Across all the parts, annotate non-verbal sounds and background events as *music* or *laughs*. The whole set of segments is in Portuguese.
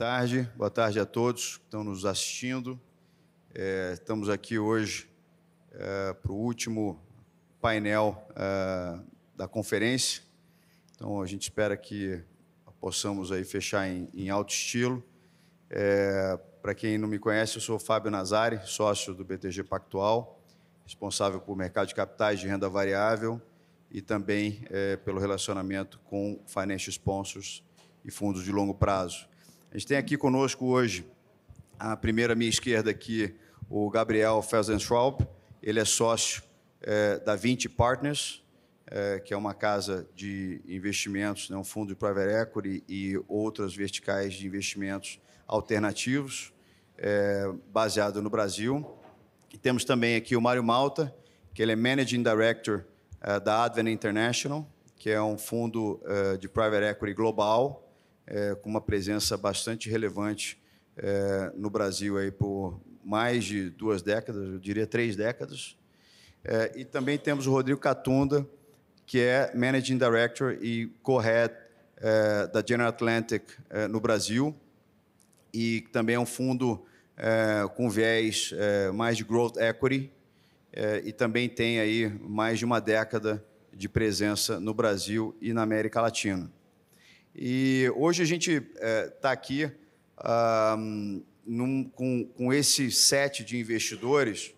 tarde, boa tarde a todos que estão nos assistindo. É, estamos aqui hoje é, para o último painel é, da conferência. Então a gente espera que possamos aí fechar em, em alto estilo. É, para quem não me conhece, eu sou Fábio Nazari, sócio do BTG Pactual, responsável por mercado de capitais de renda variável e também é, pelo relacionamento com financial sponsors e fundos de longo prazo. A gente tem aqui conosco hoje, a primeira à minha esquerda aqui, o Gabriel Felsenschraub. Ele é sócio é, da 20 Partners, é, que é uma casa de investimentos, né, um fundo de private equity e outras verticais de investimentos alternativos, é, baseado no Brasil. E temos também aqui o Mário Malta, que ele é Managing Director é, da Advent International, que é um fundo é, de private equity global, é, com uma presença bastante relevante é, no Brasil aí por mais de duas décadas, eu diria três décadas. É, e também temos o Rodrigo Catunda, que é Managing Director e Co-Head é, da General Atlantic é, no Brasil, e também é um fundo é, com viés mais de growth equity, e também tem aí mais de uma década de presença no Brasil e na América Latina. E hoje a gente está é, tá aqui ah, num, com, com esse set de investidores,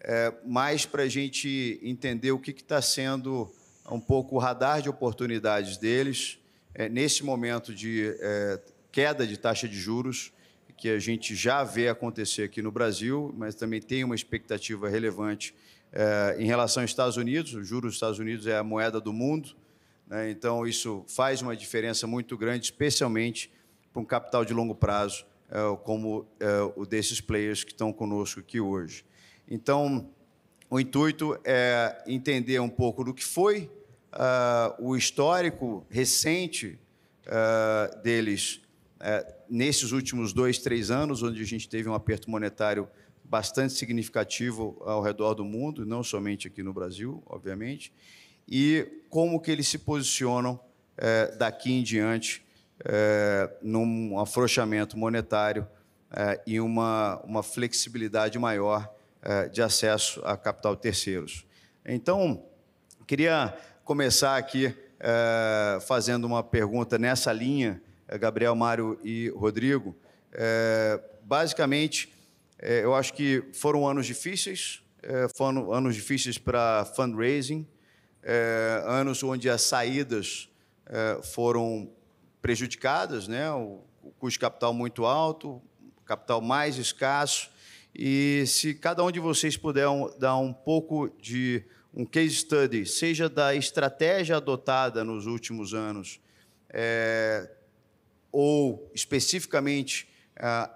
é, mais para a gente entender o que está sendo um pouco o radar de oportunidades deles é, nesse momento de é, queda de taxa de juros que a gente já vê acontecer aqui no Brasil, mas também tem uma expectativa relevante é, em relação aos Estados Unidos. O juros dos Estados Unidos é a moeda do mundo. Né? Então, isso faz uma diferença muito grande, especialmente para um capital de longo prazo, é, como é, o desses players que estão conosco aqui hoje. Então, o intuito é entender um pouco do que foi ah, o histórico recente ah, deles é, nesses últimos dois, três anos, onde a gente teve um aperto monetário bastante significativo ao redor do mundo, não somente aqui no Brasil, obviamente, e como que eles se posicionam é, daqui em diante é, num afrouxamento monetário é, e uma, uma flexibilidade maior de acesso a capital terceiros. Então, queria começar aqui fazendo uma pergunta nessa linha, Gabriel, Mário e Rodrigo. basicamente, eu acho que foram anos difíceis, foram anos difíceis para fundraising, é, anos onde as saídas é, foram prejudicadas, né? o, o custo de capital muito alto, capital mais escasso. E se cada um de vocês puder um, dar um pouco de um case study, seja da estratégia adotada nos últimos anos, é, ou especificamente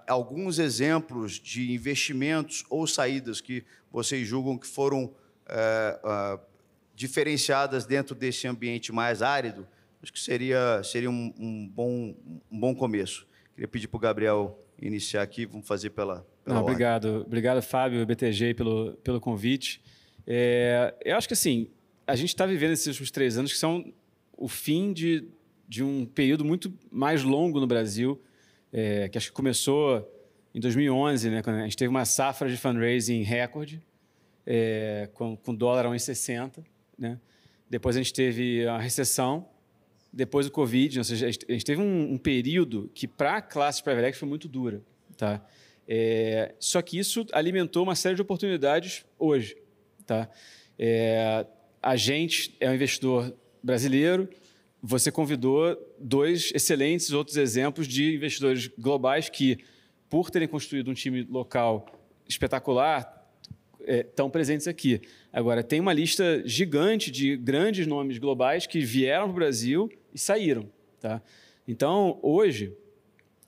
alguns exemplos de investimentos ou saídas que vocês julgam que foram ah, diferenciadas dentro desse ambiente mais árido, acho que seria, seria um, um bom, um bom começo. Queria pedir para o Gabriel iniciar aqui, vamos fazer pela. pela Não, obrigado, obrigado Fábio, BTG, pelo, pelo convite. É, eu acho que assim, a gente está vivendo esses últimos três anos que são o fim de, de um período muito mais longo no Brasil, é, que acho que começou em 2011, né, quando a gente teve uma safra de fundraising recorde, é, com, com dólar a 1,60 né? Depois a gente teve a recessão, depois o Covid, ou seja, a gente teve um, um período que para a classe private equity foi muito dura, tá? É, só que isso alimentou uma série de oportunidades hoje, tá? É, a gente é um investidor brasileiro, você convidou dois excelentes outros exemplos de investidores globais que, por terem construído um time local espetacular, estão é, presentes aqui. Agora, tem uma lista gigante de grandes nomes globais que vieram para o Brasil e saíram. Tá? Então, hoje,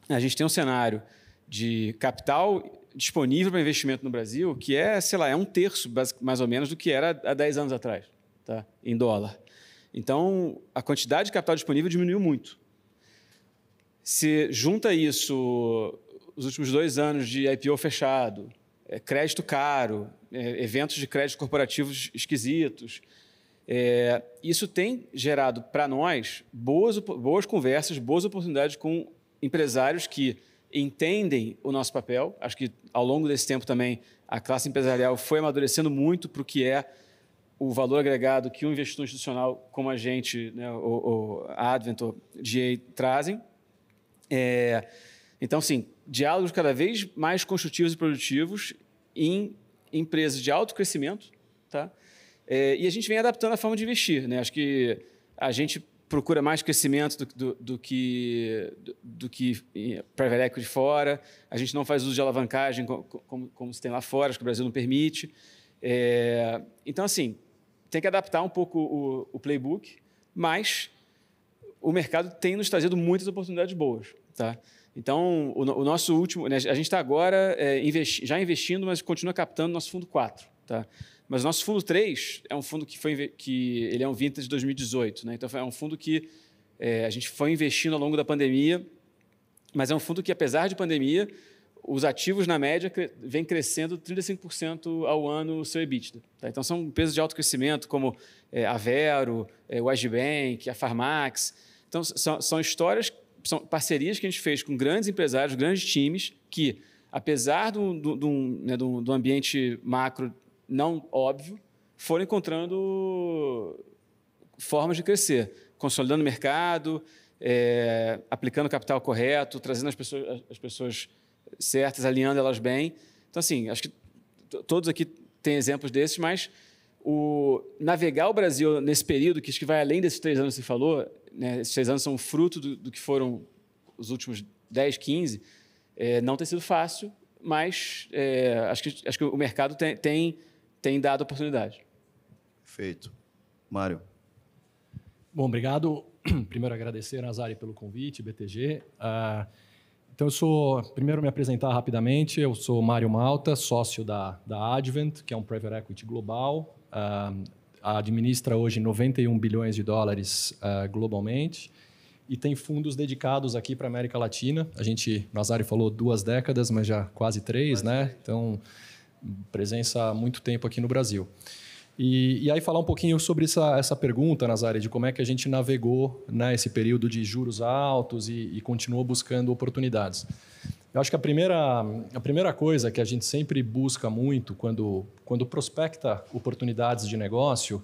a gente tem um cenário de capital disponível para investimento no Brasil que é, sei lá, é um terço, mais ou menos, do que era há 10 anos atrás, tá? em dólar. Então, a quantidade de capital disponível diminuiu muito. Se junta isso, os últimos dois anos de IPO fechado, é, crédito caro, é, eventos de crédito corporativos esquisitos. É, isso tem gerado para nós boas, boas conversas, boas oportunidades com empresários que entendem o nosso papel. Acho que ao longo desse tempo também a classe empresarial foi amadurecendo muito para o que é o valor agregado que um investidor institucional como a gente, né, o, o Advent ou GA, trazem. É, então, sim, diálogos cada vez mais construtivos e produtivos em empresas de alto crescimento, tá? É, e a gente vem adaptando a forma de investir, né? Acho que a gente procura mais crescimento do, do, do que do, do que eh, private equity fora. A gente não faz uso de alavancagem como, como, como se tem lá fora, acho que o Brasil não permite. É, então, assim, tem que adaptar um pouco o, o playbook, mas o mercado tem nos trazido muitas oportunidades boas, tá? Então, o, o nosso último, né, a gente está agora é, investi já investindo, mas continua captando nosso fundo 4, tá? Mas o nosso fundo 3 é um fundo que foi que ele é um vintage de 2018, né? Então é um fundo que é, a gente foi investindo ao longo da pandemia, mas é um fundo que apesar de pandemia, os ativos na média cre vem crescendo 35% ao ano o seu EBITDA. Tá? Então são empresas de alto crescimento como é, a Vero, é, o Agibank, a Farmax. Então são, são histórias são parcerias que a gente fez com grandes empresários, grandes times, que, apesar do, do, do, né, do, do ambiente macro não óbvio, foram encontrando formas de crescer, consolidando o mercado, é, aplicando o capital correto, trazendo as pessoas, as pessoas certas, alinhando elas bem. Então, assim, acho que todos aqui têm exemplos desses, mas o navegar o Brasil nesse período, que acho que vai além desses três anos que você falou, né, esses seis anos são fruto do, do, que foram os últimos 10, 15, é, não tem sido fácil, mas é, acho, que, acho que o mercado tem, tem, tem dado oportunidade. Perfeito. Mário. Bom, obrigado. *clears throat* Primeiro, agradecer, Nazari, pelo convite, BTG. Uh, ah, então, eu sou. Primeiro, me apresentar rapidamente. Eu sou Mário Malta, sócio da, da Advent, que é um private equity global. Uh, administra hoje 91 bilhões de dólares uh, globalmente e tem fundos dedicados aqui para a América Latina. A gente, Nazário falou duas décadas, mas já quase três, quase né? Três. Então, presença há muito tempo aqui no Brasil. E, e aí falar um pouquinho sobre essa, essa pergunta, Nazário, de como é que a gente navegou né, esse período de juros altos e, e continuou buscando oportunidades. Eu acho que a primeira, a primeira coisa que a gente sempre busca muito quando, quando prospecta oportunidades de negócio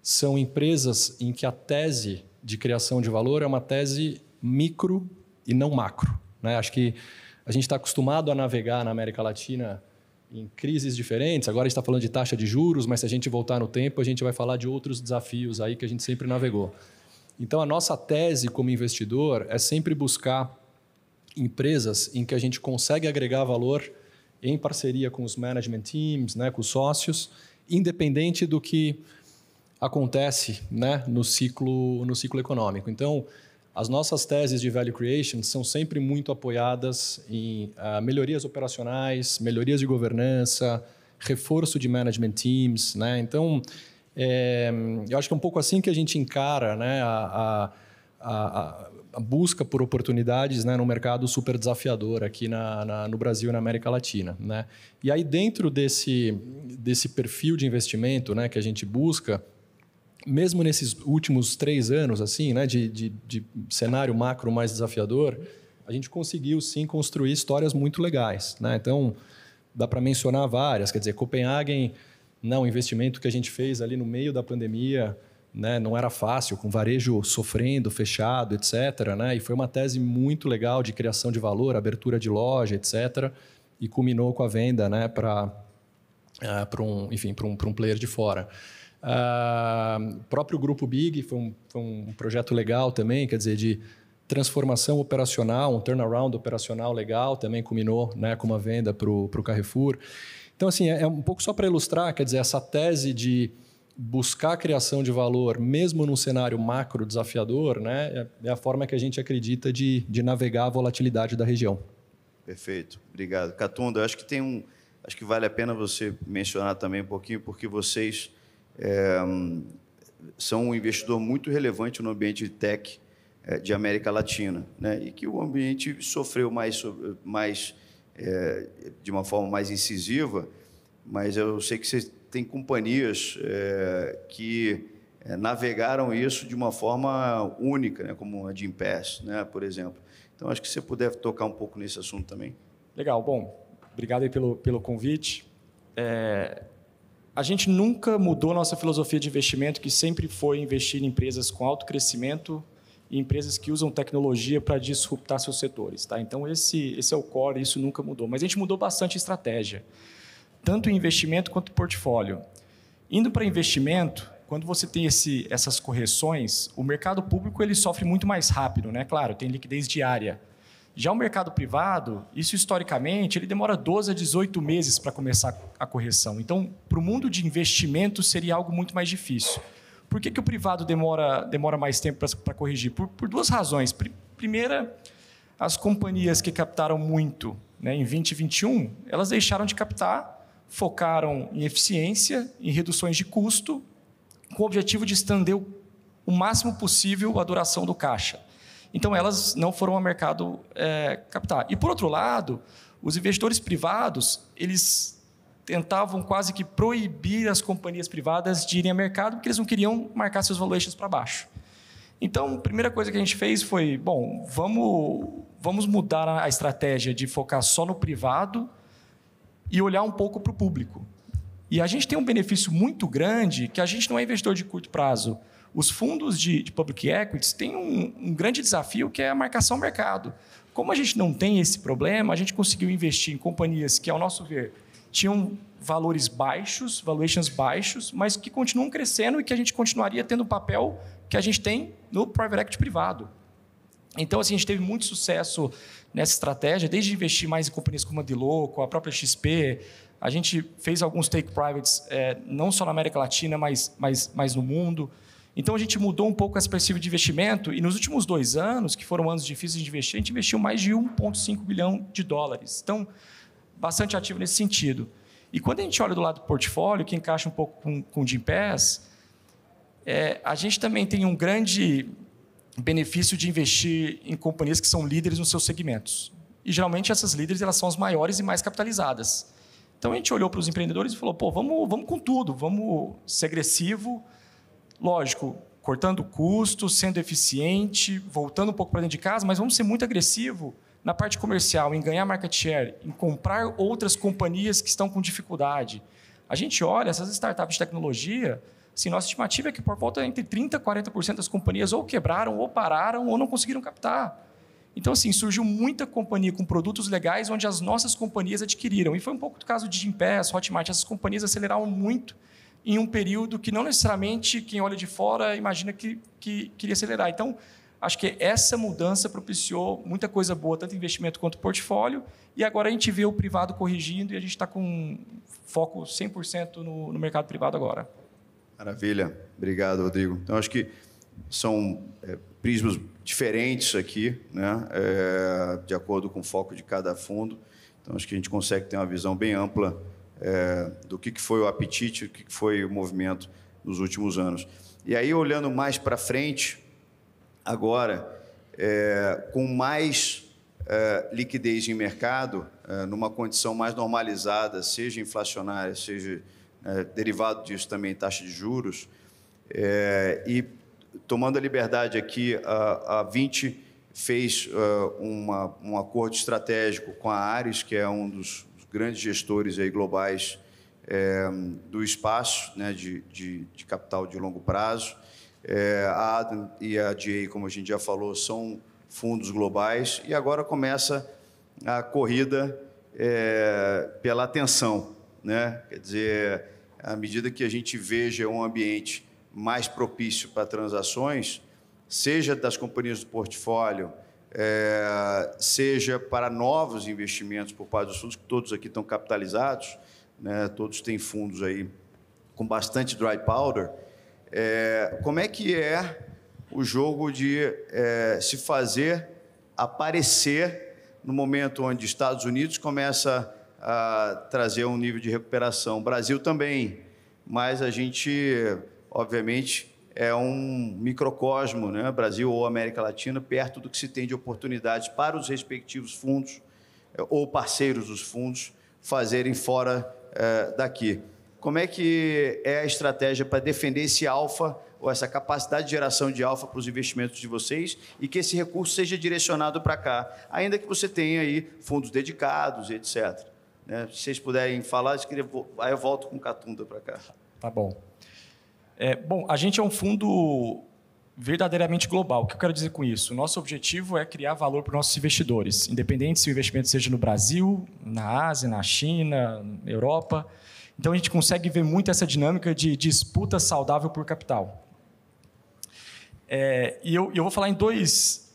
são empresas em que a tese de criação de valor é uma tese micro e não macro. Né? Acho que a gente está acostumado a navegar na América Latina em crises diferentes. Agora a gente está falando de taxa de juros, mas se a gente voltar no tempo, a gente vai falar de outros desafios aí que a gente sempre navegou. Então, a nossa tese como investidor é sempre buscar empresas em que a gente consegue agregar valor em parceria com os management teams, né, com os sócios, independente do que acontece né, no, ciclo, no ciclo econômico. Então, as nossas teses de value creation são sempre muito apoiadas em uh, melhorias operacionais, melhorias de governança, reforço de management teams. Né? Então, é, eu acho que é um pouco assim que a gente encara né, a, a, a, busca por oportunidades né, no mercado super desafiador aqui na, na, no Brasil e na América Latina. Né? E aí, dentro desse, desse perfil de investimento né, que a gente busca, mesmo nesses últimos três anos assim, né, de, de, de cenário macro mais desafiador, a gente conseguiu sim construir histórias muito legais. Né? Então, dá para mencionar várias. Quer dizer, Copenhagen, não, né, investimento que a gente fez ali no meio da pandemia né? Não era fácil, com varejo sofrendo, fechado, etc. Né? E foi uma tese muito legal de criação de valor, abertura de loja, etc. E culminou com a venda, né? Para uh, eh, um, enfim, para um, um player de fora. O uh, ah, próprio grupo Big foi um, foi um projeto legal também, quer dizer de transformação operacional, um turnaround operacional legal, também culminou né, com uma venda para o Carrefour. Então, assim, é, é um pouco só para ilustrar, quer dizer, essa tese de buscar a criação de valor, mesmo num cenário macro desafiador, né, é, é a forma que a gente acredita de, de navegar a volatilidade da região. Perfeito, obrigado. Catunda, acho que tem um, acho que vale a pena você mencionar também um pouquinho, porque vocês é, são um investidor muito relevante no ambiente de tech é, de América Latina, né, e que o ambiente sofreu mais, mais é, de uma forma mais incisiva, mas eu sei que vocês tem companhias é, que é, navegaram isso de uma forma única, né, como a Gimpass, né, por exemplo. Então, acho que você puder tocar um pouco nesse assunto também. Legal, bom, obrigado pelo, pelo convite. É, a gente nunca mudou nossa filosofia de investimento, que sempre foi investir em empresas com alto crescimento e empresas que usam tecnologia para disruptar seus setores. Tá? Então, esse, esse é o core, isso nunca mudou. Mas a gente mudou bastante a estratégia tanto em investimento quanto em portfólio. Indo para investimento, quando você tem esse, essas correções, o mercado público ele sofre muito mais rápido, né? Claro, tem liquidez diária. Já o mercado privado, isso historicamente, ele demora 12 a 18 meses para começar a correção. Então, para o mundo de investimento, seria algo muito mais difícil. Por que, que o privado demora, demora mais tempo para corrigir? Por, por, duas razões. Primeira, as companhias que captaram muito né, em 2021, elas deixaram de captar focaram em eficiência, em reduções de custo, com o objetivo de estender o máximo possível a duração do caixa. Então, elas não foram ao mercado é, captar. E, por outro lado, os investidores privados, eles tentavam quase que proibir as companhias privadas de irem ao mercado, porque eles não queriam marcar seus valuations para baixo. Então, a primeira coisa que a gente fez foi, bom, vamos, vamos mudar a estratégia de focar só no privado, e olhar um pouco para o público. E a gente tem um benefício muito grande que a gente não é investidor de curto prazo. Os fundos de, de public equities têm um, um grande desafio que é a marcação mercado. Como a gente não tem esse problema, a gente conseguiu investir em companhias que, ao nosso ver, tinham valores baixos, valuations baixos, mas que continuam crescendo e que a gente continuaria tendo o papel que a gente tem no private equity privado. Então, assim, a gente teve muito sucesso nessa estratégia, desde investir mais em companhias como a Dilo, com a própria XP. A gente fez alguns take privates, é, não só na América Latina, mas, mas, mas no mundo. Então, a gente mudou um pouco essa perspectiva de investimento e nos últimos dois anos, que foram anos difíceis de investir, a gente investiu mais de 1,5 bilhão de dólares. Então, bastante ativo nesse sentido. E quando a gente olha do lado do portfólio, que encaixa um pouco com, com o Jim Pass, é, a gente também tem um grande benefício de investir em companhias que são líderes nos seus segmentos. E geralmente essas líderes elas são as maiores e mais capitalizadas. Então a gente olhou para os empreendedores e falou: pô, vamos, vamos com tudo, vamos ser agressivo, lógico, cortando custos, sendo eficiente, voltando um pouco para dentro de casa, mas vamos ser muito agressivo na parte comercial, em ganhar market share, em comprar outras companhias que estão com dificuldade. A gente olha essas startups de tecnologia, Assim, nossa estimativa é que por volta entre 30% e 40% das companhias ou quebraram, ou pararam, ou não conseguiram captar. Então, assim, surgiu muita companhia com produtos legais onde as nossas companhias adquiriram. E foi um pouco do caso de Gimpass, Hotmart. Essas companhias aceleraram muito em um período que não necessariamente quem olha de fora imagina que, que queria acelerar. Então, acho que essa mudança propiciou muita coisa boa, tanto investimento quanto portfólio. E agora a gente vê o privado corrigindo e a gente está com foco 100% no, no mercado privado agora. Maravilha, obrigado, Rodrigo. Então, acho que são é, prismas diferentes aqui, né? É, de acordo com o foco de cada fundo. Então, acho que a gente consegue ter uma visão bem ampla é, do que, que foi o apetite, o que, que foi o movimento nos últimos anos. E aí, olhando mais para frente, agora, é, com mais é, liquidez em mercado, é, numa condição mais normalizada, seja inflacionária, seja né? derivado disso também taxa de juros, é, e tomando a liberdade aqui, a, a 20 fez uh, uma, um acordo estratégico com a Ares, que é um dos grandes gestores aí globais é, do espaço né, de, de, de, capital de longo prazo. É, a Adam e a DA, como a gente já falou, são fundos globais e agora começa a corrida é, pela atenção né? Quer dizer, à medida que a gente veja um ambiente mais propício para transações, seja das companhias do portfólio, é, seja para novos investimentos por parte dos fundos, que todos aqui estão capitalizados, né? todos têm fundos aí com bastante dry powder. É, como é que é o jogo de é, se fazer aparecer no momento onde Estados Unidos começa a trazer um nível de recuperação. Brasil também, mas a gente, obviamente, é um microcosmo, né? Brasil ou América Latina, perto do que se tem de oportunidades para os respectivos fundos é, ou parceiros dos fundos fazerem fora é, daqui. Como é que é a estratégia para defender esse alfa ou essa capacidade de geração de alfa para os investimentos de vocês e que esse recurso seja direcionado para cá, ainda que você tenha aí fundos dedicados, etc. Né? Se vocês puderem falar, eu queria... aí eu volto com Catunda para cá. Tá bom. É, bom, a gente é um fundo verdadeiramente global. O que eu quero dizer com isso? Nosso objetivo é criar valor para os nossos investidores, independente se o investimento seja no Brasil, na Ásia, na China, na Europa. Então, a gente consegue ver muito essa dinâmica de disputa saudável por capital. É, e eu, eu vou falar em, dois,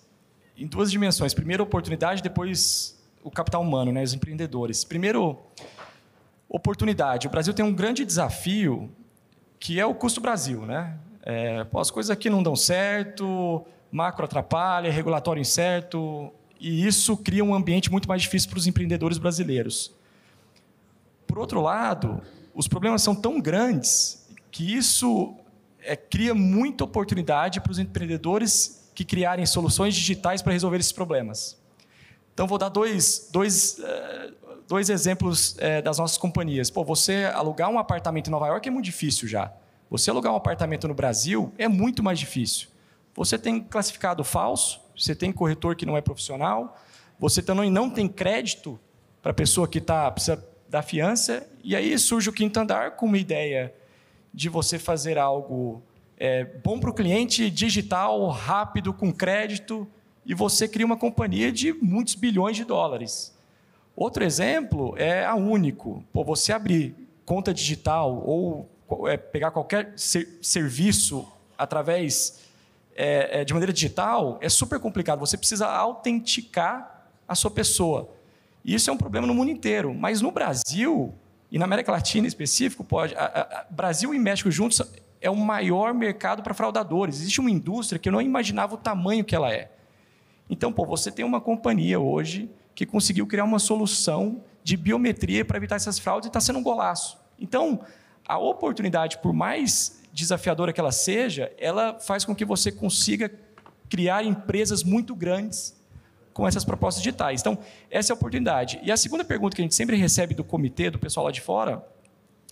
em duas dimensões. Primeiro, oportunidade, depois o capital humano, né, os empreendedores. Primeiro, oportunidade. O Brasil tem um grande desafio que é o custo Brasil, né? É, pô, as coisas aqui não dão certo, macro atrapalha, regulatório incerto, e isso cria um ambiente muito mais difícil para os empreendedores brasileiros. Por outro lado, os problemas são tão grandes que isso é, cria muita oportunidade para os empreendedores que criarem soluções digitais para resolver esses problemas. Então, vou dar dois, dois, eh, dois exemplos eh, das nossas companhias. Pô, você alugar um apartamento em Nova York é muito difícil já. Você alugar um apartamento no Brasil é muito mais difícil. Você tem classificado falso, você tem corretor que não é profissional, você também não tem crédito para a pessoa que tá, precisa da fiança. E aí surge o quinto andar com uma ideia de você fazer algo é, bom para o cliente, digital, rápido, com crédito, e você cria uma companhia de muitos bilhões de dólares. Outro exemplo é a Único. Pô, você abrir conta digital ou é, pegar qualquer ser, serviço através é, é, de maneira digital é super complicado. Você precisa autenticar a sua pessoa. E isso é um problema no mundo inteiro. Mas no Brasil, e na América Latina em específico, pode, a, a Brasil e México juntos é o maior mercado para fraudadores. Existe uma indústria que eu não imaginava o tamanho que ela é. Então, pô, você tem uma companhia hoje que conseguiu criar uma solução de biometria para evitar essas fraudes e está sendo um golaço. Então, a oportunidade, por mais desafiadora que ela seja, ela faz com que você consiga criar empresas muito grandes com essas propostas digitais. Então, essa é a oportunidade. E a segunda pergunta que a gente sempre recebe do comitê, do pessoal lá de fora,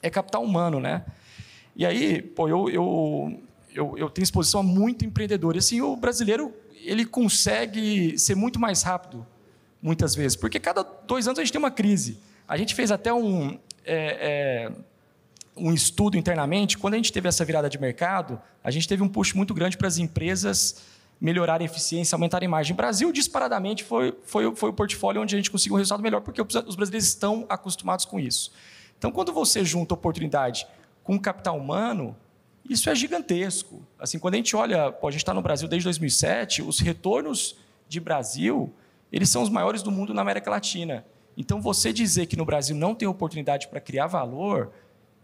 é capital humano, né? E aí, pô, eu, eu, eu, eu tenho exposição a muito empreendedor. E, assim, o brasileiro ele consegue ser muito mais rápido, muitas vezes, porque cada dois anos a gente tem uma crise. A gente fez até um, é, é, um estudo internamente, quando a gente teve essa virada de mercado, a gente teve um push muito grande para as empresas melhorarem a eficiência, aumentar a margem. O Brasil, disparadamente, foi, foi, foi o portfólio onde a gente conseguiu um resultado melhor, porque os brasileiros estão acostumados com isso. Então, quando você junta oportunidade com capital humano, isso é gigantesco. Assim, quando a gente olha, pô, a gente está no Brasil desde 2007, os retornos de Brasil, eles são os maiores do mundo na América Latina. Então, você dizer que no Brasil não tem oportunidade para criar valor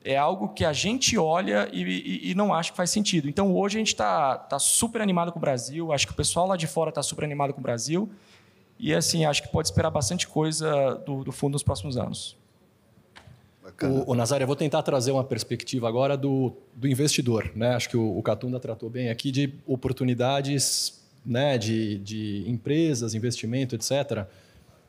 é algo que a gente olha e, e, e, não acha que faz sentido. Então, hoje a gente está tá super animado com o Brasil, acho que o pessoal lá de fora está super animado com o Brasil. E, assim, acho que pode esperar bastante coisa do, do fundo nos próximos anos. O, o eu vou tentar trazer uma perspectiva agora do, do investidor. Né? Acho que o, o Catunda tratou bem aqui de oportunidades né, de, de empresas, investimento, etc.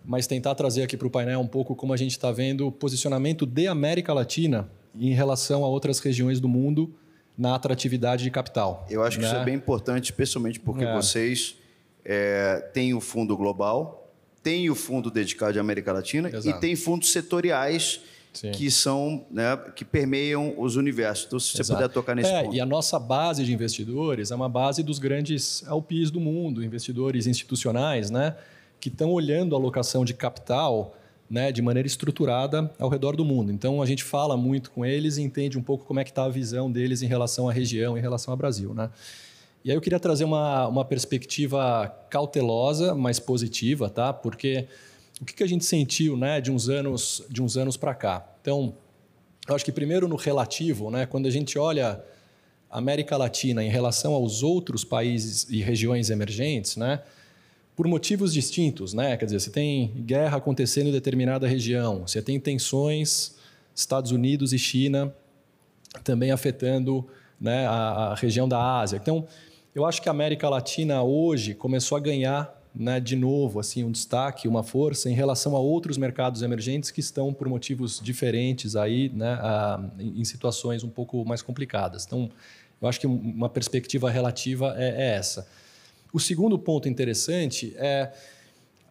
Mas tentar trazer aqui para o painel um pouco como a gente está vendo o posicionamento de América Latina em relação a outras regiões do mundo na atratividade de capital. Eu acho né? que isso é né? bem importante, especialmente porque é. vocês é, têm o fundo global, têm o fundo dedicado à América Latina Exato. e têm fundos setoriais Sim. que são né, que permeiam os universos. Então, se você Exato. puder tocar nesse é, ponto. E a nossa base de investidores é uma base dos grandes LPs do mundo, investidores institucionais, né, que estão olhando a alocação de capital né, de maneira estruturada ao redor do mundo. Então, a gente fala muito com eles e entende um pouco como é que está a visão deles em relação à região, em relação ao Brasil. Né? E aí eu queria trazer uma, uma perspectiva cautelosa, mas positiva, tá? porque o que, que a gente sentiu né, de uns anos, de uns anos para cá? Então, eu acho que primeiro no relativo, né, quando a gente olha a América Latina em relação aos outros países e regiões emergentes, né, por motivos distintos, né? Quer dizer, você tem guerra acontecendo em determinada região, você tem tensões Estados Unidos e China também afetando né, a, a região da Ásia. Então, eu acho que a América Latina hoje começou a ganhar né, de novo, assim, um destaque, uma força em relação a outros mercados emergentes que estão por motivos diferentes aí, né, em situações um pouco mais complicadas. Então, eu acho que uma perspectiva relativa é, é essa. O segundo ponto interessante é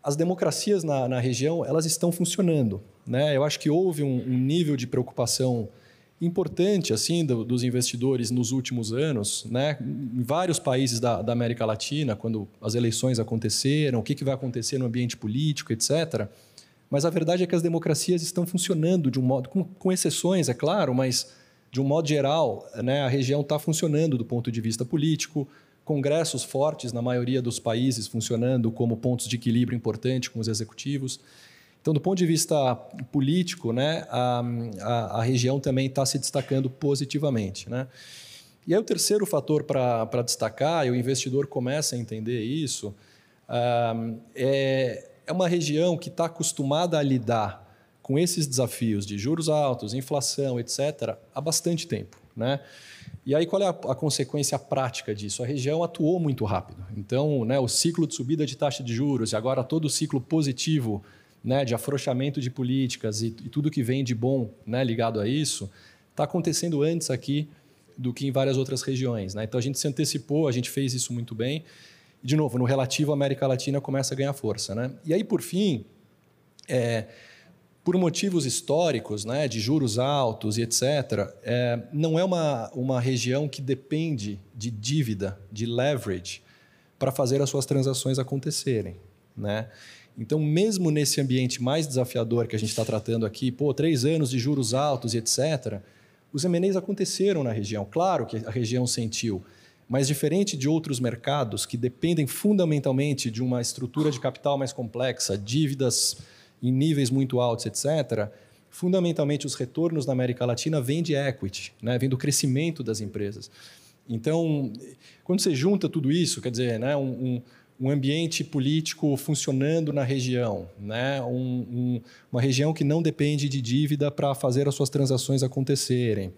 as democracias na, na região elas estão funcionando, né? Eu acho que houve um, um nível de preocupação importante assim do, dos investidores nos últimos anos, né? Em vários países da, da América Latina, quando as eleições aconteceram, o que, que vai acontecer no ambiente político, etc. Mas a verdade é que as democracias estão funcionando de um modo, com, com exceções, é claro, mas de um modo geral, né, a região está funcionando do ponto de vista político, congressos fortes na maioria dos países funcionando como pontos de equilíbrio importante com os executivos. Então, do ponto de vista político, né, a, a, a região também está se destacando positivamente. Né? E aí, o terceiro fator para destacar, e o investidor começa a entender isso, uh, é, é uma região que está acostumada a lidar com esses desafios de juros altos, inflação, etc., há bastante tempo. Né? E aí, qual é a, a, consequência prática disso? A região atuou muito rápido. Então, né, o ciclo de subida de taxa de juros e agora todo o ciclo positivo né, de afrouxamento de políticas e, e, tudo que vem de bom né, ligado a isso, está acontecendo antes aqui do que em várias outras regiões. Né? Então a gente se antecipou, a gente fez isso muito bem. E, de novo, no relativo, a América Latina começa a ganhar força. Né? E aí, por fim, é, por motivos históricos, né, de juros altos e etc., é, não é uma, uma região que depende de dívida, de leverage, para fazer as suas transações acontecerem. Né? Então, mesmo nesse ambiente mais desafiador que a gente está tratando aqui, pô, três anos de juros altos e etc., os MNEs aconteceram na região. Claro que a região sentiu, mas diferente de outros mercados que dependem fundamentalmente de uma estrutura de capital mais complexa, dívidas em níveis muito altos, etc., fundamentalmente os retornos na América Latina vêm de equity, né? vêm do crescimento das empresas. Então, quando você junta tudo isso, quer dizer, né, um, um um ambiente político funcionando na região, né? Um, um, uma região que não depende de dívida para fazer as suas transações acontecerem,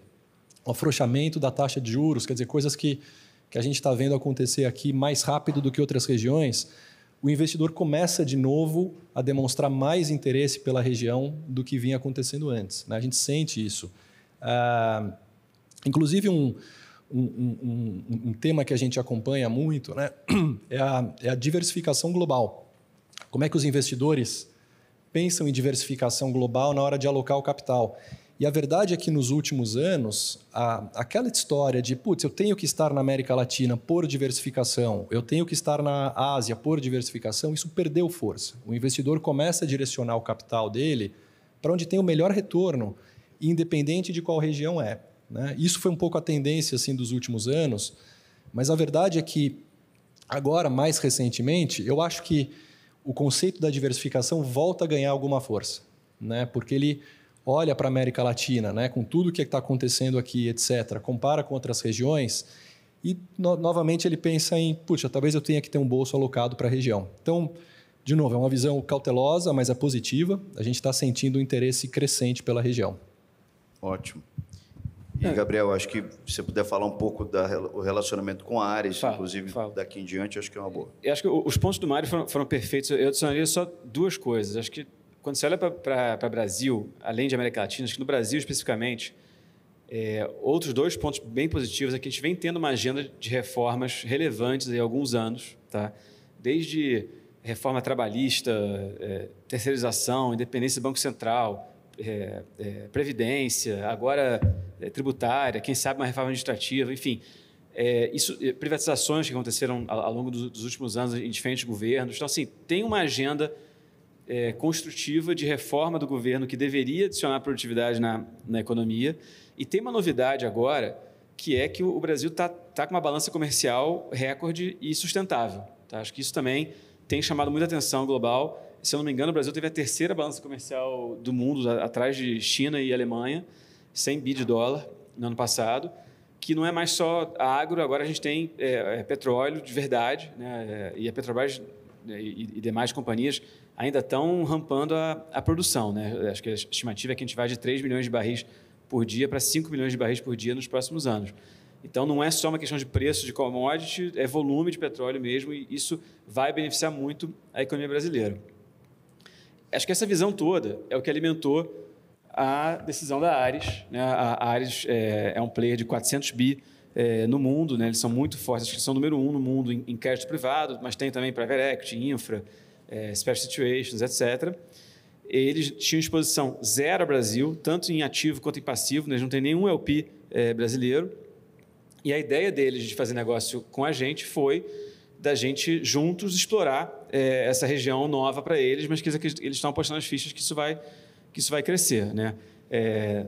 o afrouxamento da taxa de juros, quer dizer, coisas que, que a gente está vendo acontecer aqui mais rápido do que outras regiões, o investidor começa de novo a demonstrar mais interesse pela região do que vinha acontecendo antes. Né? A gente sente isso. Ah, inclusive, um, um, um, um, tema que a gente acompanha muito né? *clears throat* é, a, é a diversificação global. Como é que os investidores pensam em diversificação global na hora de alocar o capital? E a verdade é que nos últimos anos, a, aquela história de, putz, eu tenho que estar na América Latina por diversificação, eu tenho que estar na Ásia por diversificação, isso perdeu força. O investidor começa a direcionar o capital dele para onde tem o melhor retorno, independente de qual região é. Né? Isso foi um pouco a tendência assim dos últimos anos, mas a verdade é que agora, mais recentemente, eu acho que o conceito da diversificação volta a ganhar alguma força, né? Porque ele olha para a América Latina, né? Com tudo o que é está acontecendo aqui, etc. Compara com outras regiões e no, novamente ele pensa em, puxa, talvez eu tenha que ter um bolso alocado para a região. Então, de novo, é uma visão cautelosa, mas é positiva. A gente está sentindo um interesse crescente pela região. Ótimo. E, é. Gabriel, acho que se você puder falar um pouco do relacionamento com a Ares, inclusive daqui em diante, acho que é uma boa. Eu acho que os pontos do Mário foram, foram perfeitos. Eu adicionaria só duas coisas. Acho que quando você olha para o Brasil, além de América Latina, acho que no Brasil especificamente, é, outros dois pontos bem positivos é que a gente vem tendo uma agenda de reformas relevantes há alguns anos, tá? desde reforma trabalhista, é, terceirização, independência do Banco Central, é, é, previdência, agora é, tributária, quem sabe uma reforma administrativa, enfim. É, isso, é, privatizações que aconteceram ao, ao longo dos, dos, últimos anos em diferentes governos. Então, assim, tem uma agenda construtiva de reforma do governo que deveria adicionar produtividade na, na economia. E tem uma novidade agora, que é que o, o Brasil está tá com uma balança comercial recorde e sustentável. Tá? Acho que isso também tem chamado muita atenção global se eu não me engano, o Brasil teve a terceira balança comercial do mundo, atrás de China e Alemanha, 100 bi de dólar no ano passado, que não é mais só agro, agora a gente tem é, é, petróleo de verdade, né? É, e a Petrobras né, e, e demais companhias ainda estão rampando a, a produção. Né? Acho que a estimativa é que a gente vai de 3 milhões de barris por dia para 5 milhões de barris por dia nos próximos anos. Então, não é só uma questão de preço de commodity, é volume de petróleo mesmo, e isso vai beneficiar muito a economia brasileira. Acho que essa visão toda é o que alimentou a decisão da Ares. Né? A Ares é, é um player de 400 bi é, no mundo, né? eles são muito fortes, eles são número um no mundo em, em crédito privado, mas tem também private equity, infra, é, special situations, etc. Eles tinham exposição zero ao Brasil, tanto em ativo quanto em passivo, né? eles não têm nenhum LP é, brasileiro. E a ideia deles de fazer negócio com a gente foi da gente juntos explorar é, essa região nova para eles, mas que eles estão apostando as fichas que isso vai, que isso vai crescer. Né? É,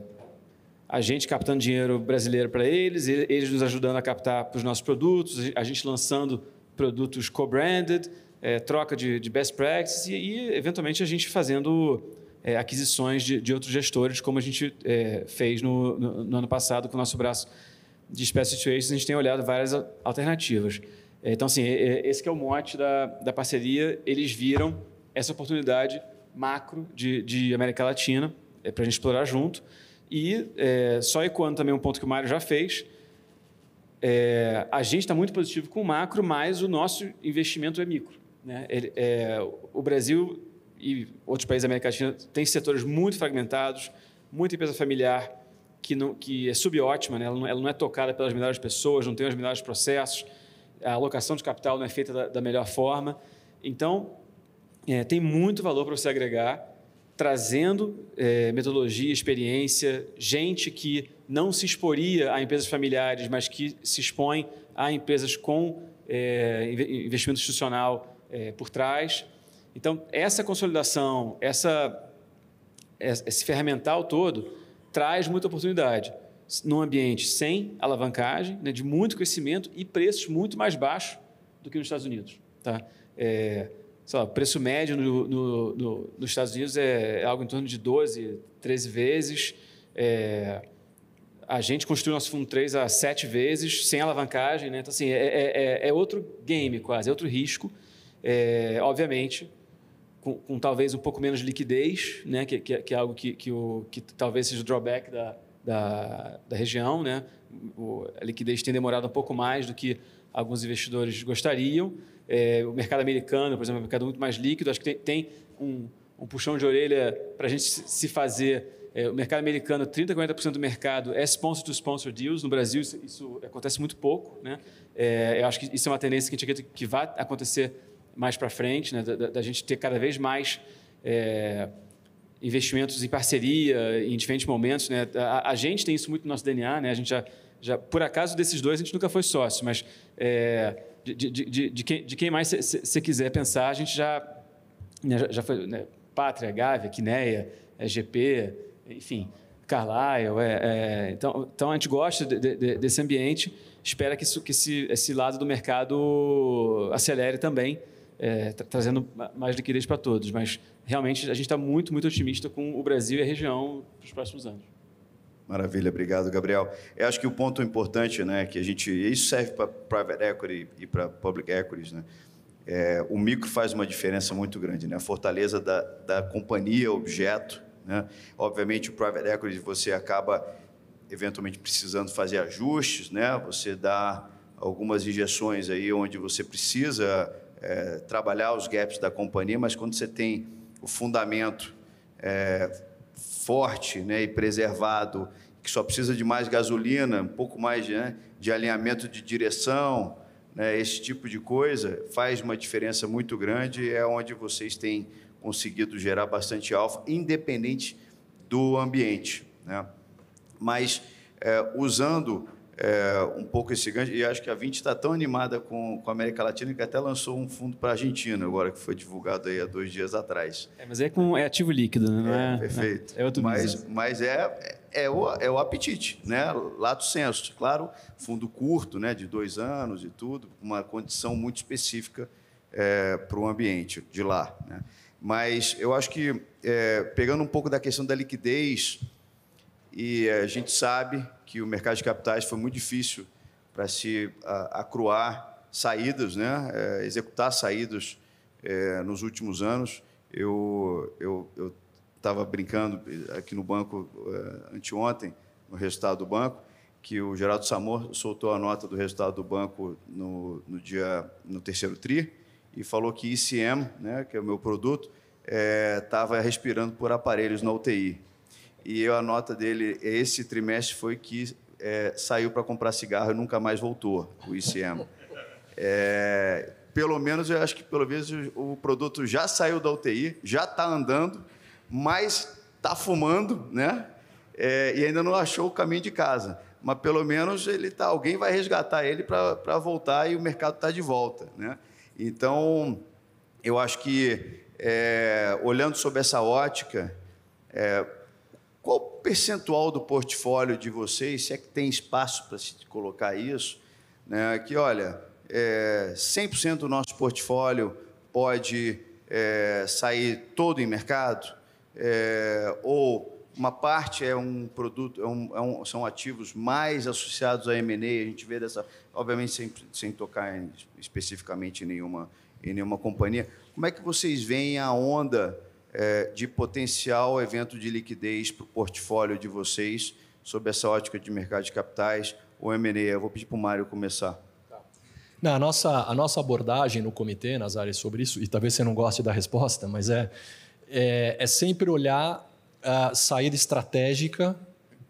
a gente captando dinheiro brasileiro para eles, eles nos ajudando a captar para os nossos produtos, a gente lançando produtos co-branded, é, troca de, de, best practices e, e, eventualmente, a gente fazendo é, aquisições de, de, outros gestores, como a gente é, fez no, no, no, ano passado com o nosso braço de Special Situations. A gente tem olhado várias alternativas. Então, assim, esse é o mote da, da parceria. Eles viram essa oportunidade macro de, de América Latina é, para a gente explorar junto. E é, só ecoando também um ponto que o Mário já fez, é, a gente está muito positivo com o macro, mas o nosso investimento é micro. Né? Ele, é, o Brasil e outros países da América Latina têm setores muito fragmentados, muita empresa familiar que, não, que é subótima, né? ela, não, é, ela não é tocada pelas melhores pessoas, não tem os melhores processos, a alocação de capital não é feita da, da melhor forma. Então, é, tem muito valor para você agregar, trazendo é, metodologia, experiência, gente que não se exporia a empresas familiares, mas que se expõe a empresas com é, investimento institucional é, por trás. Então, essa consolidação, essa, esse ferramental todo, traz muita oportunidade num ambiente sem alavancagem, né, de muito crescimento e preços muito mais baixos do que nos Estados Unidos. Tá? É, lá, o preço médio no, no, no, nos Estados Unidos é, é algo em torno de 12, 13 vezes. É, a gente construiu nosso fundo 3 a 7 vezes, sem alavancagem. Né? Então, assim, é, é, é, é outro game quase, é outro risco. obviamente, com, com, talvez um pouco menos de liquidez, né? que, que, que é algo que, que, o, que talvez seja o drawback da da, da região, né? a liquidez tem demorado um pouco mais do que alguns investidores gostariam. É, o mercado americano, por exemplo, é um mercado muito mais líquido, acho que tem, tem um, um, puxão de orelha para a gente se fazer. É, o mercado americano, 30%, 40% do mercado é sponsor to sponsor deals. No Brasil, isso, isso acontece muito pouco. Né? É, eu acho que isso é uma tendência que a gente acredita que vai acontecer mais para frente, né? da, da, da, gente ter cada vez mais é, investimentos em parceria em diferentes momentos. Né? A, a, gente tem isso muito no nosso DNA, né? A gente já, já, por acaso desses dois, a gente nunca foi sócio, mas é, de, de, de, de, quem, de quem mais você quiser pensar, a gente já, né, já, já foi né? Pátria, Gávea, Quineia, é, GP, enfim, Carlyle. É, é, então, então a gente gosta desse ambiente, espera que, isso, que esse, esse lado do mercado acelere também é, tá trazendo mais liquidez para todos. Mas realmente a gente está muito, muito otimista com o Brasil e a região para os próximos anos. Maravilha, obrigado, Gabriel. Eu acho que o ponto importante, né, que a gente isso serve para private equity e para public equities, né? É, o micro faz uma diferença muito grande, né? A fortaleza da, da companhia, objeto, né? Obviamente, o private equity você acaba eventualmente precisando fazer ajustes, né? Você dá algumas injeções aí onde você precisa é, trabalhar os gaps da companhia, mas quando você tem o fundamento é, forte né, e preservado, que só precisa de mais gasolina, um pouco mais né, de alinhamento de direção, né, esse tipo de coisa, faz uma diferença muito grande. É onde vocês têm conseguido gerar bastante alfa, independente do ambiente. Né? Mas é, usando é, um pouco esse gancho. E acho que a 20 está tão animada com, com a América Latina que até lançou um fundo para a Argentina, agora que foi divulgado aí há dois dias atrás. É, mas é, com, é ativo líquido, né? Não é, é, é perfeito. É, outro mas, mas é, é, é, o, é o apetite, né? Lato senso. Claro, fundo curto, né? de dois anos e tudo, uma condição muito específica é, para o ambiente de lá. Né? Mas eu acho que, pegando um pouco da questão da liquidez, e a gente sabe que o mercado de capitais foi muito difícil para se acruar saídas, né? É, executar saídas é, nos últimos anos. Eu eu estava brincando aqui no banco é, anteontem, no resultado do banco, que o Geraldo Samor soltou a nota do resultado do banco no, no dia no terceiro tri e falou que ICM, né, que é o meu produto, estava é, respirando por aparelhos na UTI. E eu, a nota dele, esse trimestre foi que é, saiu para comprar cigarro e nunca mais voltou, o ICM. É, pelo menos, eu acho que pelo menos o, produto já saiu da UTI, já está andando, mas está fumando, né? É, e ainda não achou o caminho de casa. Mas pelo menos ele tá, alguém vai resgatar ele para voltar e o mercado está de volta, né? Então, eu acho que é, olhando sob essa ótica, é, qual o percentual do portfólio de vocês, se é que tem espaço para se colocar isso, né? que, olha, é, 100% do nosso portfólio pode é, sair todo em mercado, é, ou uma parte é um produto, é um, é um, são ativos mais associados à M&A, a gente vê dessa, obviamente sem, sem tocar em, especificamente em nenhuma, em nenhuma companhia. Como é que vocês veem a onda é, de potencial evento de liquidez para o portfólio de vocês, sob essa ótica de mercado de capitais ou M&A? Eu vou pedir para o Mário começar. Tá. Na a, nossa, a nossa abordagem no comitê, nas áreas é sobre isso, e talvez você não goste da resposta, mas é, é, é sempre olhar a saída estratégica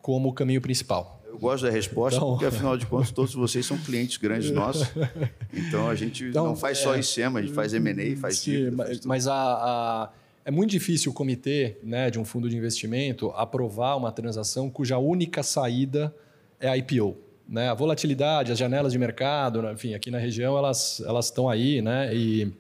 como o caminho principal. Eu gosto da resposta, então... porque afinal de contas todos vocês são clientes grandes nossos. *laughs* Então a gente então, não faz só é... ICEMA, a gente faz M&A, faz Sim, Mas, mas a, a, é muito difícil o comitê né, de um fundo de investimento aprovar uma transação cuja única saída é a IPO. Né? A volatilidade, as janelas de mercado, né, enfim, aqui na região elas elas estão aí, né? E,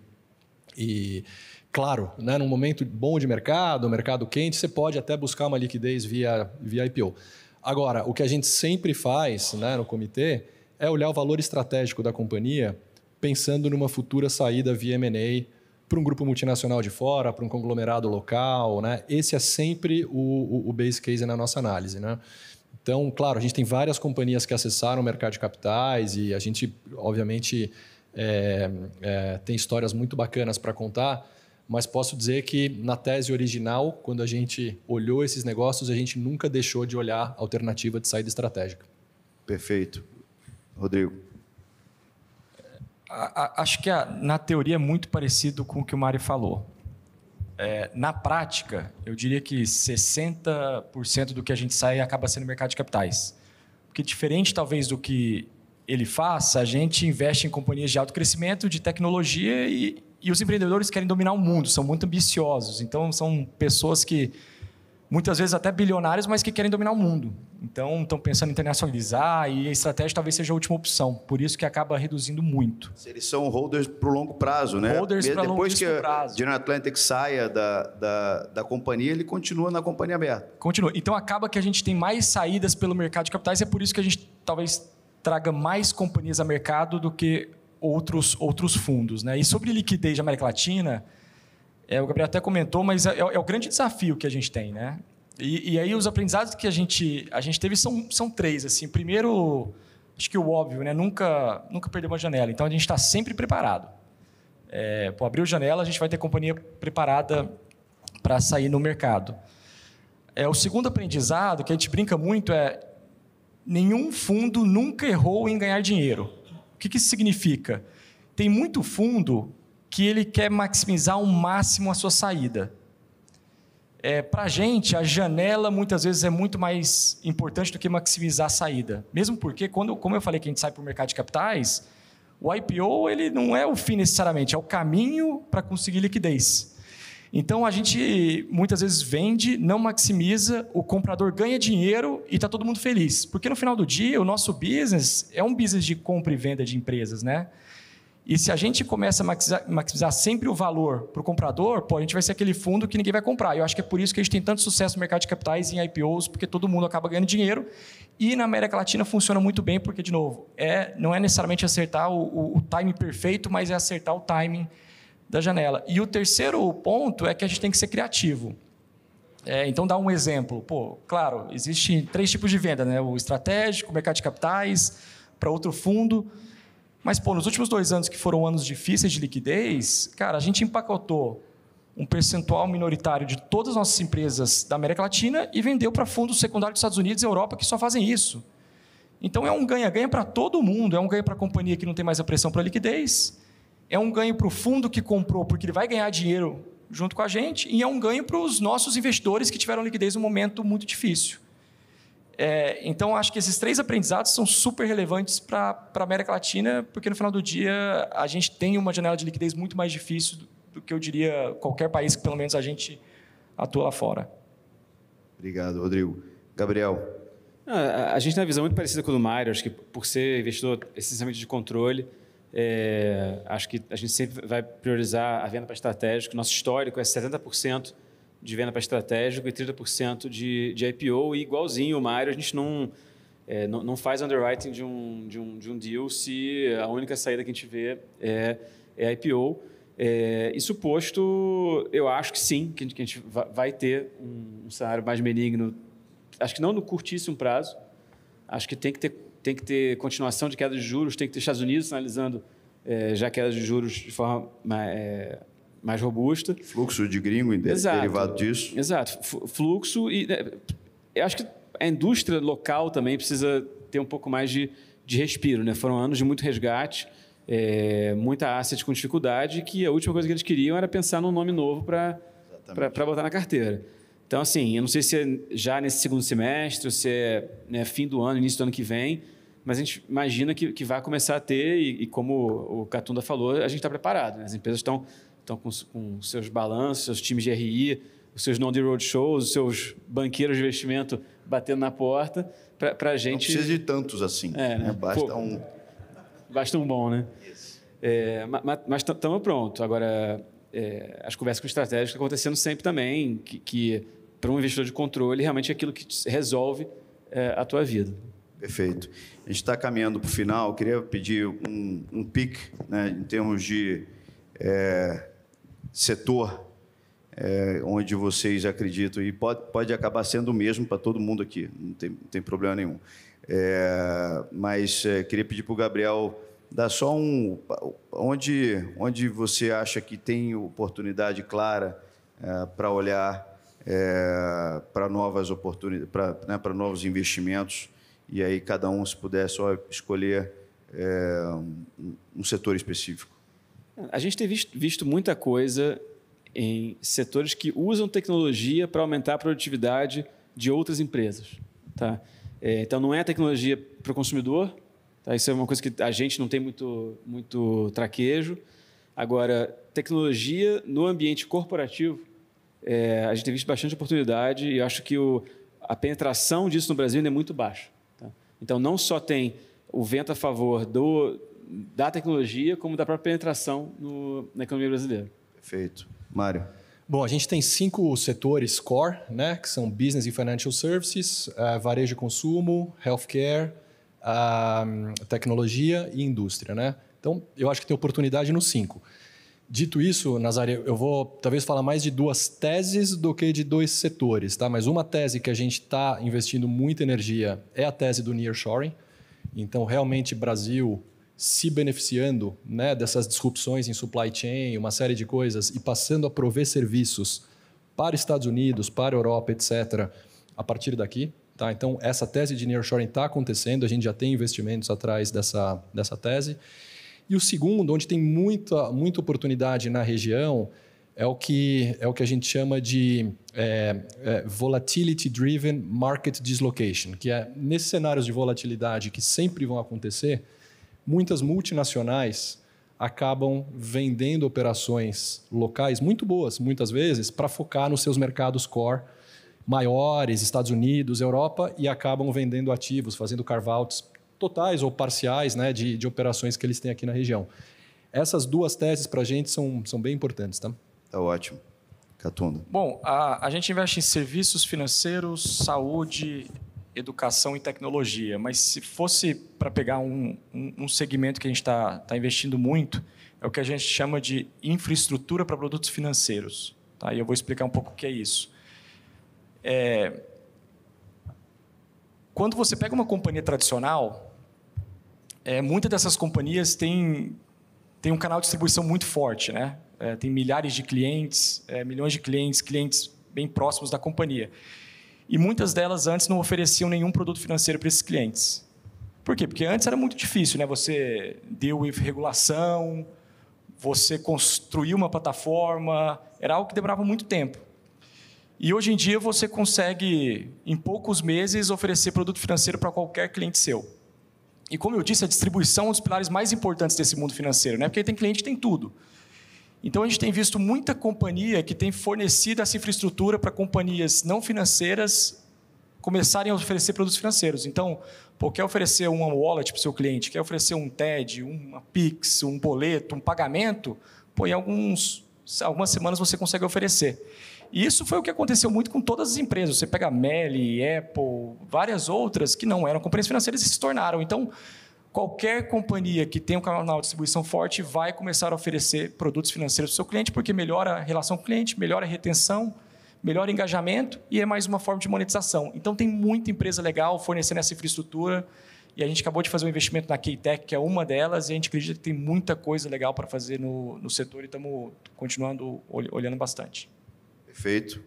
e claro, né, num momento bom de mercado, mercado quente, você pode até buscar uma liquidez via, via IPO. Agora, o que a gente sempre faz né, no comitê é olhar o valor estratégico da companhia pensando numa futura saída via M&A para um grupo multinacional de fora, para um conglomerado local, né? Esse é sempre o, o, o base case na nossa análise, né? Então, claro, a gente tem várias companhias que acessaram o mercado de capitais e a gente, obviamente, é, é, tem histórias muito bacanas para contar, mas posso dizer que na tese original, quando a gente olhou esses negócios, a gente nunca deixou de olhar alternativa de saída estratégica. Perfeito. Rodrigo a, a, acho que a, na teoria é muito parecido com o que o Mário falou. É, na prática, eu diria que 60% do que a gente sai acaba sendo mercado de capitais. Porque, diferente talvez do que ele faça, a gente investe em companhias de alto crescimento, de tecnologia e, e os empreendedores querem dominar o mundo, são muito ambiciosos. Então, são pessoas que muitas vezes até bilionários, mas que querem dominar o mundo. Então, estão pensando em internacionalizar e a estratégia talvez seja a última opção. Por isso que acaba reduzindo muito. Eles são holders para o longo prazo, né? Holders para Depois que o a General Atlantic saia da, da, da, companhia, ele continua na companhia aberta. Continua. Então, acaba que a gente tem mais saídas pelo mercado de capitais e é por isso que a gente talvez traga mais companhias a mercado do que outros, outros fundos. Né? E sobre liquidez de América Latina... É, o Gabriel até comentou, mas é, é, é, o grande desafio que a gente tem, né? E, e, aí os aprendizados que a gente, a gente teve são, são três, assim. Primeiro, acho que o óbvio, né? Nunca, nunca perder uma janela. Então, a gente está sempre preparado. É, abrir a janela, a gente vai ter companhia preparada para sair no mercado. É, o segundo aprendizado, que a gente brinca muito, é nenhum fundo nunca errou em ganhar dinheiro. O que, que isso significa? Tem muito fundo que ele quer maximizar ao máximo a sua saída. É, Para a gente, a janela muitas vezes é muito mais importante do que maximizar a saída. Mesmo porque, quando, como eu falei que a gente sai para o mercado de capitais, o IPO ele não é o fim necessariamente, é o caminho para conseguir liquidez. Então a gente muitas vezes vende, não maximiza, o comprador ganha dinheiro e está todo mundo feliz. Porque no final do dia, o nosso business é um business de compra e venda de empresas, né? E se a gente começa a maximizar, maximizar sempre o valor para o comprador, pô, a gente vai ser aquele fundo que ninguém vai comprar. Eu acho que é por isso que a gente tem tanto sucesso no mercado de capitais e em IPOs, porque todo mundo acaba ganhando dinheiro. E na América Latina funciona muito bem, porque, de novo, é, não é necessariamente acertar o, o, o time perfeito, mas é acertar o timing da janela. E o terceiro ponto é que a gente tem que ser criativo. É, então, dá um exemplo. Pô, claro, existem três tipos de venda, né? O estratégico, o mercado de capitais, para outro fundo. Mas, pô, nos últimos dois anos que foram anos difíceis de liquidez, cara, a gente empacotou um percentual minoritário de todas as nossas empresas da América Latina e vendeu para fundos secundários dos Estados Unidos e Europa que só fazem isso. Então é um ganha-ganha para todo mundo, é um ganho para a companhia que não tem mais a pressão para liquidez, é um ganho para o fundo que comprou, porque ele vai ganhar dinheiro junto com a gente, e é um ganho para os nossos investidores que tiveram liquidez num momento muito difícil. É, então, acho que esses três aprendizados são super relevantes para a América Latina, porque no final do dia a gente tem uma janela de liquidez muito mais difícil do, do que eu diria qualquer país que pelo menos a gente atua lá fora. Obrigado, Rodrigo. Gabriel. Ah, a gente tem uma visão muito parecida com a do Mário, acho que por ser investidor essencialmente de controle, é, acho que a gente sempre vai priorizar a venda para estratégico Nosso histórico é 70% de venda para estratégico e 30% de, de IPO. E igualzinho o Mário, a gente não, é, não, não, faz underwriting de um, de, um, de um deal se a única saída que a gente vê é, é IPO. É, e suposto, eu acho que sim, que a gente, vai ter um, um cenário mais benigno. Acho que não no curtíssimo prazo. Acho que tem que ter, tem que ter continuação de queda de juros, tem que ter Estados Unidos sinalizando é, já queda de juros de forma é, mais robusta. Fluxo de gringo exato, derivado disso. Exato. Fluxo e né, eu acho que a indústria local também precisa ter um pouco mais de, de respiro, né? Foram anos de muito resgate, é, muita asset com dificuldade, que a última coisa que eles queriam era pensar num nome novo para para botar na carteira. Então, assim, eu não sei se é já nesse segundo semestre, ou se é né, fim do ano, início do ano que vem, mas a gente imagina que, que vai começar a ter, e, e como o Catunda falou, a gente está preparado. Né? As empresas estão estão com, com seus balanços, seus times de RI, os seus non de shows, os seus banqueiros de investimento batendo na porta, para a gente... Não precisa de tantos assim, é, né? né? basta Pô, um... Basta um bom, né? É, mas estamos pronto. Agora, é, as conversas com estratégicos estão acontecendo sempre também, que, que para um investidor de controle, realmente é aquilo que resolve é, a tua vida. Perfeito. A gente está caminhando para o final. Eu queria pedir um, um pique né, em termos de é, setor é, onde vocês acreditam, e pode, pode acabar sendo o mesmo para todo mundo aqui, não tem, não tem problema nenhum. É, mas é, queria pedir para o Gabriel dar só um. Onde, onde você acha que tem oportunidade clara para olhar para novas oportunidades, para né, novos investimentos, e aí cada um, se puder, só escolher um setor específico? A gente tem visto, visto muita coisa em setores que usam tecnologia para aumentar a produtividade de outras empresas. Tá? É, então, não é tecnologia para o consumidor, tá? isso é uma coisa que a gente não tem muito, muito traquejo. Agora, tecnologia no ambiente corporativo, é, a gente tem visto bastante oportunidade e acho que o, a penetração disso no Brasil ainda é muito baixa. Tá? Então, não só tem o vento a favor do, da tecnologia como da própria penetração no, na economia brasileira. Perfeito. Mário. Bom, a gente tem cinco setores core, né, que são Business e Financial Services, uh, varejo e consumo, healthcare, uh, tecnologia e indústria, né? Então, eu acho que tem oportunidade nos cinco. Dito isso, Nazaré, eu vou talvez falar mais de duas teses do que de dois setores, tá? Mas uma tese que a gente está investindo muita energia é a tese do nearshoring. Então, realmente, Brasil, se beneficiando né, dessas disrupções em supply chain, uma série de coisas, e passando a prover serviços para Estados Unidos, para Europa, etc., a partir daqui. Tá? Então, essa tese de nearshoring está acontecendo, a gente já tem investimentos atrás dessa, dessa tese. E o segundo, onde tem muita, muita oportunidade na região, é o que, é o que a gente chama de é, é, volatility-driven market dislocation, que é nesses cenários de volatilidade que sempre vão acontecer – muitas multinacionais acabam vendendo operações locais muito boas, muitas vezes, para focar nos seus mercados core maiores, Estados Unidos, Europa, e acabam vendendo ativos, fazendo carve-outs totais ou parciais né, de, de operações que eles têm aqui na região. Essas duas teses para a gente são, são bem importantes, tá? Tá ótimo. Catunda. Bom, a, a gente investe em serviços financeiros, saúde, educação e tecnologia, mas se fosse para pegar um, um, um, segmento que a gente está tá investindo muito, é o que a gente chama de infraestrutura para produtos financeiros. Tá? E eu vou explicar um pouco o que é isso. É... Quando você pega uma companhia tradicional, é, muitas dessas companhias têm, têm um canal de distribuição muito forte. Né? É, tem milhares de clientes, é, milhões de clientes, clientes bem próximos da companhia. E muitas delas antes não ofereciam nenhum produto financeiro para esses clientes. Por quê? Porque antes era muito difícil, né? Você deu with regulação, você construir uma plataforma, era algo que demorava muito tempo. E hoje em dia você consegue, em poucos meses, oferecer produto financeiro para qualquer cliente seu. E como eu disse, a distribuição é um dos pilares mais importantes desse mundo financeiro, né? porque tem cliente que tem tudo. Então a gente tem visto muita companhia que tem fornecido essa infraestrutura para companhias não financeiras começarem a oferecer produtos financeiros. Então, pô, quer oferecer uma wallet para o seu cliente, quer oferecer um TED, uma Pix, um boleto, um pagamento, pô, em alguns, algumas semanas você consegue oferecer. E isso foi o que aconteceu muito com todas as empresas. Você pega a Meli, Apple, várias outras que não eram companhias financeiras e se tornaram. Então, qualquer companhia que tem um canal de distribuição forte vai começar a oferecer produtos financeiros para o seu cliente, porque melhora a relação com o cliente, melhora a retenção, melhora o engajamento e é mais uma forma de monetização. Então, tem muita empresa legal fornecendo essa infraestrutura e a gente acabou de fazer um investimento na Keytech, que é uma delas, e a gente acredita que tem muita coisa legal para fazer no, no setor e estamos continuando olhando bastante. Perfeito.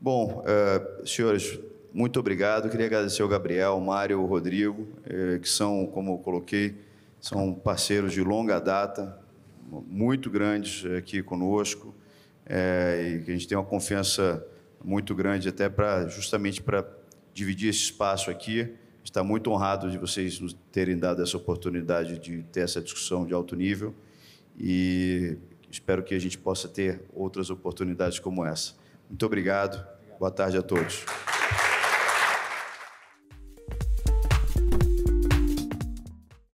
Bom, uh, senhores, muito obrigado. Queria agradecer ao Gabriel, ao Mário, ao Rodrigo, eh, que são, como eu coloquei, são parceiros de longa data, muito grandes eh, aqui conosco, eh, e que a gente tem uma confiança muito grande até para justamente para dividir esse espaço aqui. Está muito honrado de vocês nos terem dado essa oportunidade de ter essa discussão de alto nível e espero que a gente possa ter outras oportunidades como essa. Muito obrigado. Boa tarde a todos.